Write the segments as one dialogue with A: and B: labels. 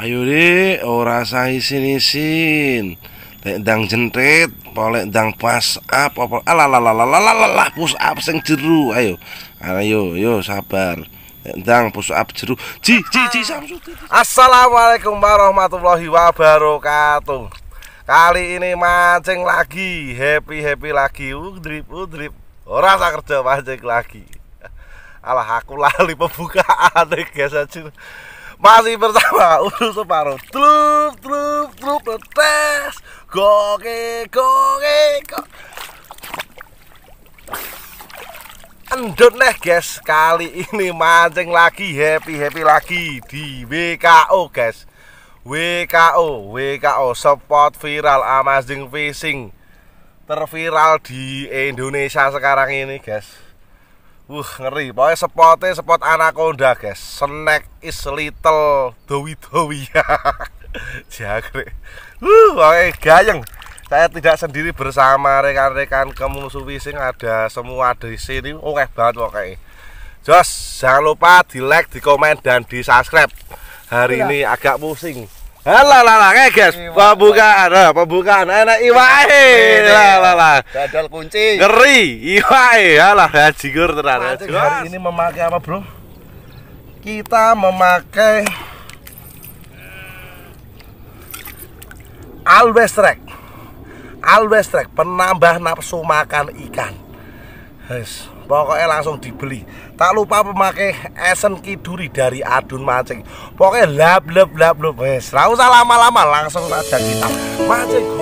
A: Ayo deh, ora isin-isin. Lek dang jentrit, polek dang pas up apa alalalalalalalah push up sing jeru. Ayo. Ah, ayo yo sabar. Dang push up jeru. Ji ji ji Assalamualaikum warahmatullahi wabarakatuh. Kali ini mancing lagi, happy-happy lagi, udrip udrip. Ora sak kerja mancing lagi. Alah aku lali pembukaan guys anjir. Masih bersama Ulu Separuh Trup, trup, trup, tes Goke, goke, go Endut nih guys Kali ini mancing lagi Happy-happy lagi Di WKO guys WKO, WKO Spot viral amazing fishing Terviral di Indonesia sekarang ini guys Wuh ngeri, pokoknya spotnya spot anaconda guys Snack is little dowi-dowi Jagre Wuh pokoknya gayeng Saya tidak sendiri bersama rekan-rekan kemusuh wising Ada semua di sini, oke banget pokoknya Jos, jangan lupa di like, di komen, dan di subscribe Hari Udah. ini agak pusing Alah lah lah guys, pembukaan, eh, pembukaan enak iwae. Lah lah lah. Eh, iya, eh, eh, nah, Dadal kunci. Ngeri iwae. Alah ya haji ya, gur tenan. Ya, hari ini memakai apa, Bro? Kita memakai Alwestrek, Alwestrek, penambah nafsu makan ikan pokoknya langsung dibeli. Tak lupa pemakai esen kiduri dari Adun Mancing. Pokoknya lab lab lab lab guys. Lalu usah lama-lama langsung saja kita mancing.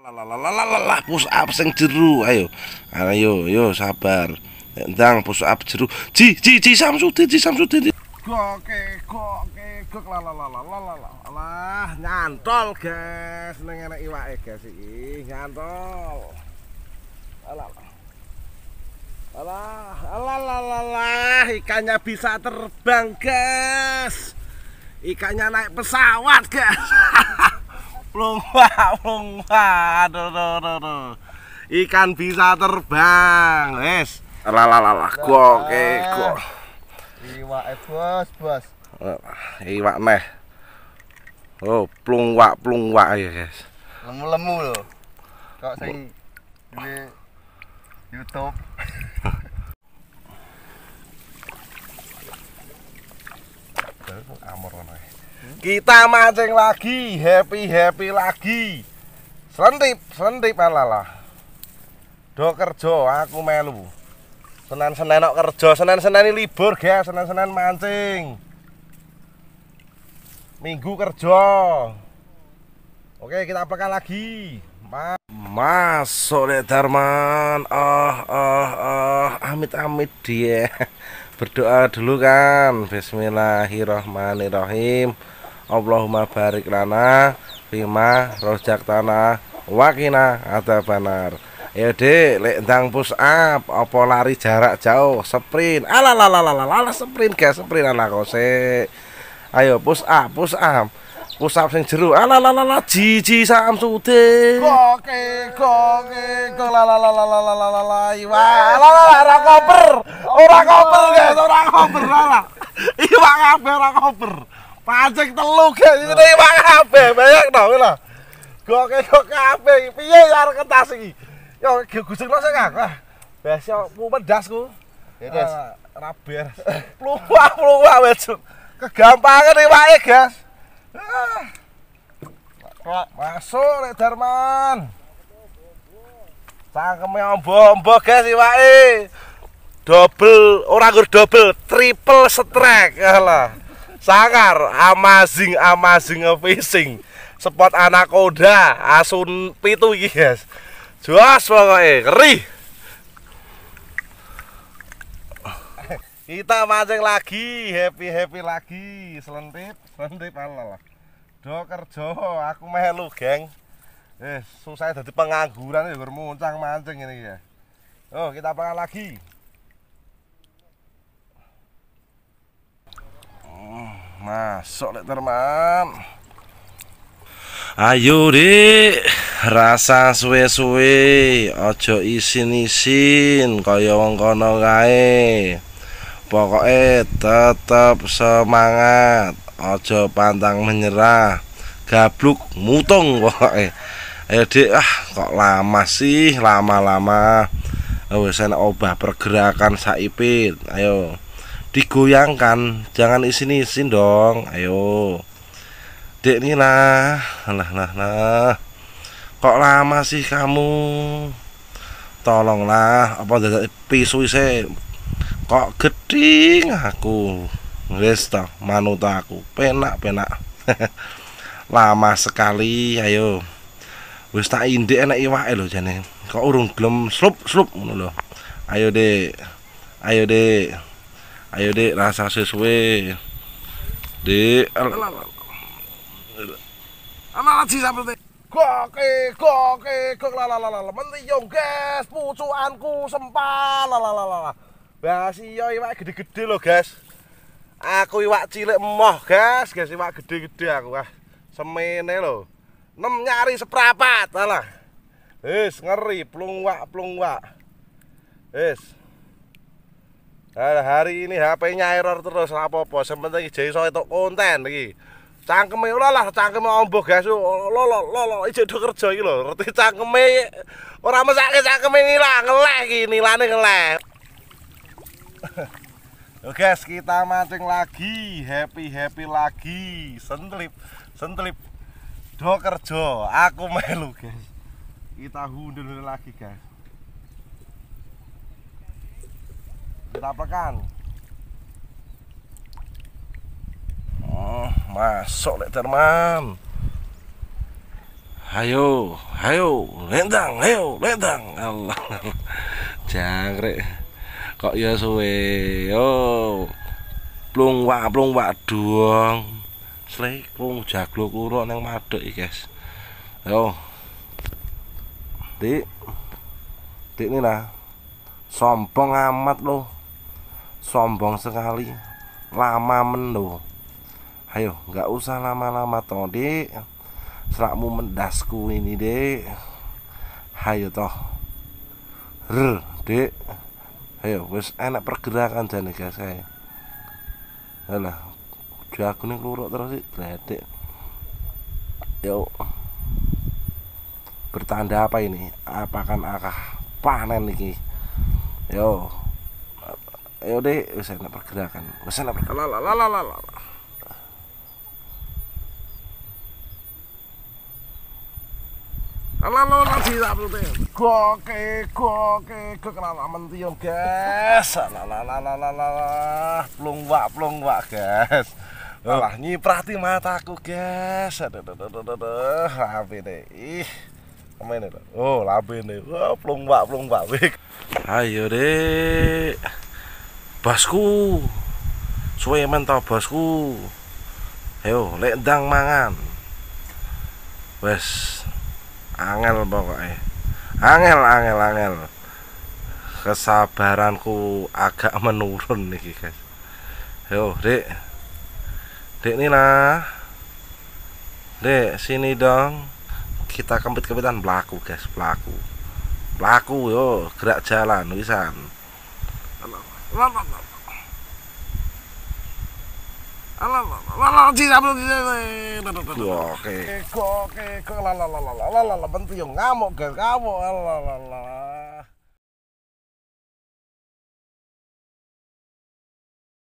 A: lalalalalalalah push up sing jeru ayo. Ayo yo sabar. Endang push up jeru. Ji ji ji Samsudin ji Samsudin. Goke goke gok kok Alah nyantol guys ning enek iwake guys iki nyantol. Alah. Alah, alah, alah, ikannya bisa terbang, guys. Ikannya naik pesawat, guys. wak wak ikan bisa terbang wes lalalala goke go iwak bos bos iwak meh oh plungwak wak ya guys lemu lemu lo kok sing di youtube Kita mancing lagi, happy-happy lagi. Selentip, selentip alalah. Do kerjo aku melu. senen nak kerjo senen senen ini libur, ya senen senen mancing. Minggu kerjo Oke, kita aplikkan lagi. Ma Mas Sore Darman. Ah ah ah amit-amit dia berdoa dulu kan Bismillahirrahmanirrahim Allahumma barik lana Bima rojak tanah Wakina ada banar Ya dek, lek push up Apa lari jarak jauh Sprint ala Sprint gak sprint anak kose Ayo push up, push up Kusap sing jero. Alalala jiji Samsudin. Goke goke la la iwa. la ora koper. Ora koper guys, ora koper ala. Iwa kabeh ora koper. Pancing telu guys, ini iwa kabeh. Banyak to lho. Goke goke kabeh. Piye arek kertas iki? Yo gusengno sing aku. Wes yo pedasku. Beres. Ra beres. Pluwak-pluwak wes. Kegampangan iwake, Gas. Pak, ah. masuk Lek Darman. Sang Cangkeme ombo-ombo guys iwake. Double, ora gur double, triple strike. Alah. Sangar, amazing, amazing fishing. Spot anak koda, asun pitu iki guys. Jos pokoke, keri. Kita mancing lagi, happy-happy lagi. Selentip, selentip Allah. Do kerja, aku melu, geng. Eh, susah jadi ya pengangguran ya bermuncang mancing ini ya. Oh, kita pangan lagi. Hmm, masuk lek teman Ayo, di, Rasa suwe-suwe, ojo isin-isin kaya wong kono kae. Pokoknya tetap semangat Ojo pantang menyerah Gabluk mutung pokoknya Ayo eh, dek ah kok lama sih lama-lama eh, Wes saya obah pergerakan saipit Ayo digoyangkan jangan isin-isin dong ayo dek nih lah nah nah nah kok lama sih kamu tolonglah apa dari pisu sih kok geding aku wis toh manut aku penak-penak lama sekali ayo wis tak indek enak iwak elo jane kok urung gelem slup slup ngono lo ayo de, ayo de, ayo de rasa sesuai dek anak sih sampai Goke, koke gok la la la la, mentiyong guys, pucuanku sempal la la la la. Wah, iya iwak gede-gede lho, Guys. Aku iwak cilik emoh, Guys. Guys, iwak gede-gede aku, wah. Semene lho. Nem nyari seprapat, alah. Wis, ngeri, plung wak, plung wak. Wis. hari ini HP-nya error terus lah apa-apa. Sementara ijo iso itu konten iki. Cangkeme ora lah, cangkeme ombo gas. Lo lo lo lo ijo kerja iki lho. Reti cangkeme ora mesake cangkeme ilang, ngelek iki, nilane ngelek. Oke guys, kita mancing lagi, happy happy lagi, sentlip, sentlip, do kerja, aku melu guys. Kita hundul lagi guys. Kita pekan. Oh, masuk lek terman. Ayo, ayo, lendang, ayo, lendang. Allah. Jangkrik kok ya suwe yo plung wak plung wak duong slekung jaglo kuro neng maduk iki guys yo dek dek ini lah sombong amat lo sombong sekali lama men loh ayo nggak usah lama-lama toh dek serakmu mendasku ini dek hayo toh rr dek ayo wes enak pergerakan jane guys saya alah jago nih keluar terus sih ledek yo bertanda apa ini apakan akah panen iki yo yo deh wes enak pergerakan wes enak pergerakan Lalu nanti tak perlu teh. Goke, goke, kekenalan mentium guys. Lalalalalalala, plung wak, plung wak guys. Oh. lah nyiprati mataku guys. Aduh, aduh, aduh, aduh, aduh. Labe deh. Ih, apa ini? Oh, labe deh. Wah, plung wak, plung wak. Ayo deh. Basku. Suwe mental basku. Ayo, lendang mangan. Wes, angel pokoknya angel angel angel kesabaranku agak menurun nih guys yo dek dek nih lah dek sini dong kita kempit kempitan pelaku guys pelaku pelaku yo gerak jalan wisan Oke. oke, kok la la la la la la bentuk yang ngamuk guys, ngamuk.